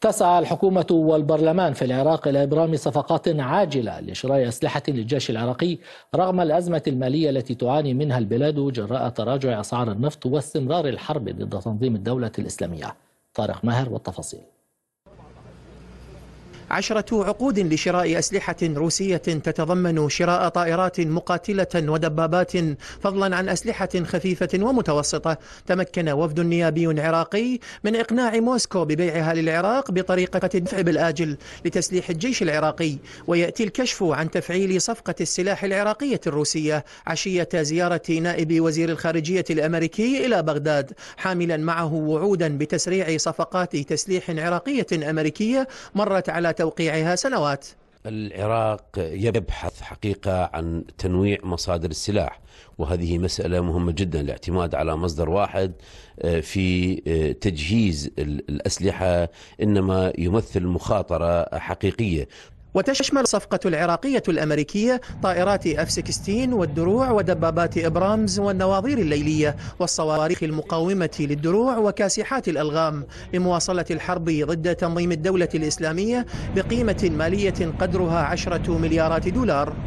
تسعى الحكومة والبرلمان في العراق إلى إبرام صفقات عاجلة لشراء أسلحة للجيش العراقي رغم الأزمة المالية التي تعاني منها البلاد جراء تراجع أسعار النفط واستمرار الحرب ضد تنظيم الدولة الإسلامية طارق ماهر والتفاصيل عشرة عقود لشراء أسلحة روسية تتضمن شراء طائرات مقاتلة ودبابات فضلا عن أسلحة خفيفة ومتوسطة تمكن وفد نيابي عراقي من إقناع موسكو ببيعها للعراق بطريقة الدفع بالآجل لتسليح الجيش العراقي ويأتي الكشف عن تفعيل صفقة السلاح العراقية الروسية عشية زيارة نائب وزير الخارجية الأمريكي إلى بغداد حاملا معه وعودا بتسريع صفقات تسليح عراقية أمريكية مرت على توقيعها سنوات العراق يبحث حقيقة عن تنويع مصادر السلاح وهذه مسألة مهمة جدا الاعتماد على مصدر واحد آه، في آه، تجهيز الأسلحة إنما يمثل مخاطرة حقيقية وتشمل الصفقة العراقية الأمريكية طائرات اف 16 والدروع ودبابات إبرامز والنواظير الليلية والصواريخ المقاومة للدروع وكاسحات الألغام لمواصلة الحرب ضد تنظيم الدولة الإسلامية بقيمة مالية قدرها عشرة مليارات دولار